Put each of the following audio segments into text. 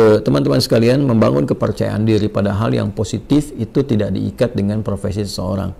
Eh, teman-teman sekalian membangun kepercayaan diri pada hal yang positif itu tidak diikat dengan profesi seseorang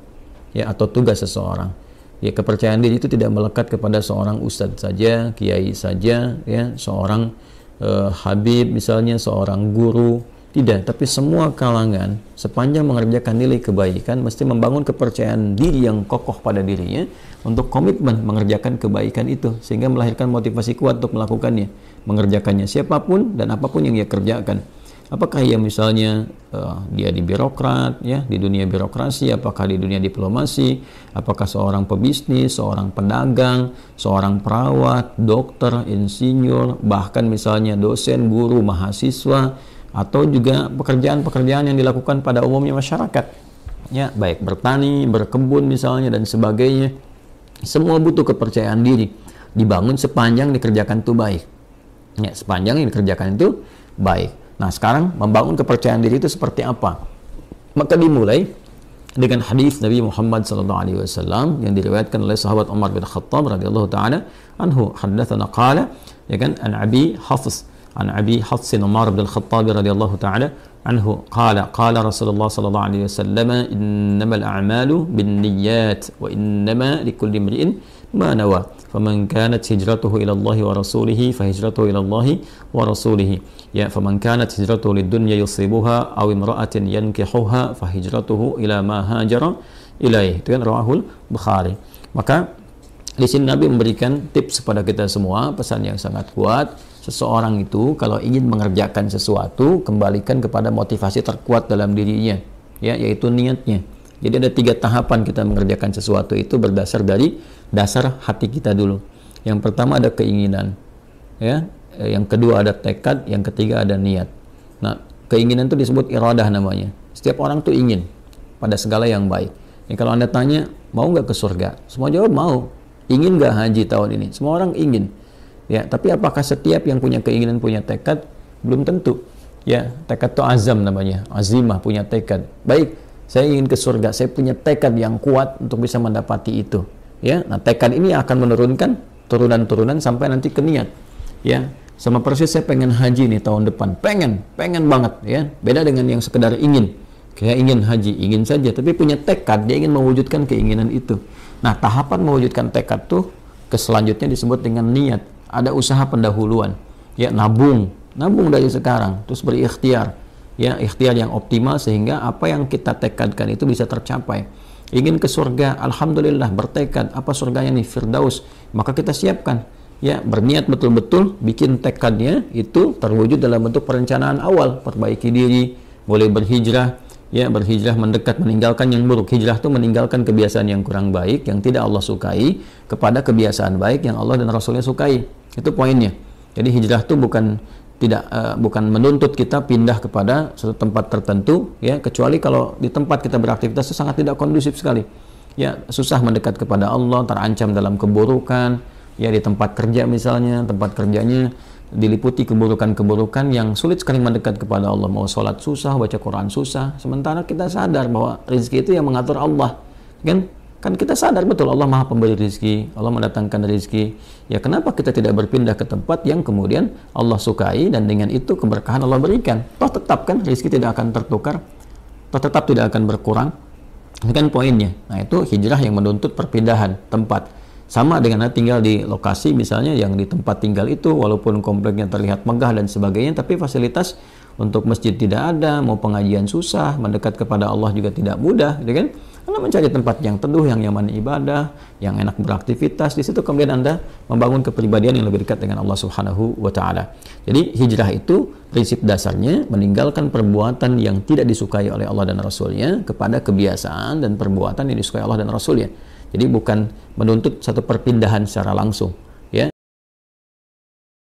ya atau tugas seseorang ya kepercayaan diri itu tidak melekat kepada seorang ustadz saja kiai saja ya seorang eh, habib misalnya seorang guru tidak tapi semua kalangan sepanjang mengerjakan nilai kebaikan mesti membangun kepercayaan diri yang kokoh pada dirinya untuk komitmen mengerjakan kebaikan itu sehingga melahirkan motivasi kuat untuk melakukannya mengerjakannya siapapun dan apapun yang ia kerjakan. Apakah ia ya misalnya uh, dia di birokrat ya, di dunia birokrasi, apakah di dunia diplomasi, apakah seorang pebisnis, seorang pedagang, seorang perawat, dokter, insinyur, bahkan misalnya dosen, guru, mahasiswa atau juga pekerjaan-pekerjaan yang dilakukan pada umumnya masyarakat. Ya, baik bertani, berkebun misalnya dan sebagainya. Semua butuh kepercayaan diri dibangun sepanjang dikerjakan itu baik. Ya, sepanjang yang dikerjakan itu baik. Nah, sekarang membangun kepercayaan diri itu seperti apa? Maka dimulai dengan hadis Nabi Muhammad sallallahu alaihi wasallam yang diriwayatkan oleh sahabat Umar bin Khattab radhiyallahu taala anhu hadatsana qala ya kan an Abi Hafs عن أبي حفص عمر بن الخطاب رضي الله تعالى عنه قال قال رسول الله صلى الله عليه وسلم إنما الأعمال بالنيات وإنما لكل امرئ ما نوى فمن كانت هجرته إلى الله ورسوله فهجرته إلى الله ورسوله يا فمن كانت هجرته للدنيا يصيبها أو امرأة ينكحها فهجرته إلى ما هاجر إليه رواه البخاري maka di sini Nabi memberikan tips kepada kita semua, pesan yang sangat kuat. Seseorang itu kalau ingin mengerjakan sesuatu, kembalikan kepada motivasi terkuat dalam dirinya, ya, yaitu niatnya. Jadi ada tiga tahapan kita mengerjakan sesuatu itu berdasar dari dasar hati kita dulu. Yang pertama ada keinginan, ya. Yang kedua ada tekad, yang ketiga ada niat. Nah, keinginan itu disebut iradah namanya. Setiap orang tuh ingin pada segala yang baik. Ya, kalau anda tanya mau nggak ke surga, semua jawab mau ingin nggak haji tahun ini semua orang ingin ya tapi apakah setiap yang punya keinginan punya tekad belum tentu ya tekad itu azam namanya azimah punya tekad baik saya ingin ke surga saya punya tekad yang kuat untuk bisa mendapati itu ya nah tekad ini akan menurunkan turunan-turunan sampai nanti ke niat ya sama persis saya pengen haji nih tahun depan pengen pengen banget ya beda dengan yang sekedar ingin Kayak ingin haji, ingin saja, tapi punya tekad, dia ingin mewujudkan keinginan itu. Nah, tahapan mewujudkan tekad tuh keselanjutnya disebut dengan niat. Ada usaha pendahuluan, ya nabung, nabung dari sekarang, terus berikhtiar, ya ikhtiar yang optimal sehingga apa yang kita tekadkan itu bisa tercapai ingin ke surga, alhamdulillah bertekad apa surganya nih firdaus, maka kita siapkan ya berniat betul-betul bikin tekadnya itu terwujud dalam bentuk perencanaan awal, perbaiki diri, boleh berhijrah, ya berhijrah mendekat meninggalkan yang buruk hijrah itu meninggalkan kebiasaan yang kurang baik yang tidak Allah sukai kepada kebiasaan baik yang Allah dan Rasulnya sukai itu poinnya jadi hijrah itu bukan tidak uh, bukan menuntut kita pindah kepada suatu tempat tertentu ya kecuali kalau di tempat kita beraktivitas itu sangat tidak kondusif sekali ya susah mendekat kepada Allah terancam dalam keburukan ya di tempat kerja misalnya tempat kerjanya diliputi keburukan-keburukan yang sulit sekali mendekat kepada Allah mau sholat susah baca Quran susah sementara kita sadar bahwa rezeki itu yang mengatur Allah kan kan kita sadar betul Allah maha pemberi rezeki Allah mendatangkan rezeki ya kenapa kita tidak berpindah ke tempat yang kemudian Allah sukai dan dengan itu keberkahan Allah berikan toh tetap kan rezeki tidak akan tertukar toh tetap tidak akan berkurang ini kan poinnya nah itu hijrah yang menuntut perpindahan tempat sama dengan Anda tinggal di lokasi misalnya yang di tempat tinggal itu walaupun kompleknya terlihat megah dan sebagainya tapi fasilitas untuk masjid tidak ada, mau pengajian susah, mendekat kepada Allah juga tidak mudah, gitu kan? Anda mencari tempat yang teduh, yang nyaman ibadah, yang enak beraktivitas. Di situ kemudian Anda membangun kepribadian yang lebih dekat dengan Allah Subhanahu wa taala. Jadi hijrah itu prinsip dasarnya meninggalkan perbuatan yang tidak disukai oleh Allah dan Rasulnya kepada kebiasaan dan perbuatan yang disukai Allah dan Rasulnya. Jadi bukan menuntut satu perpindahan secara langsung.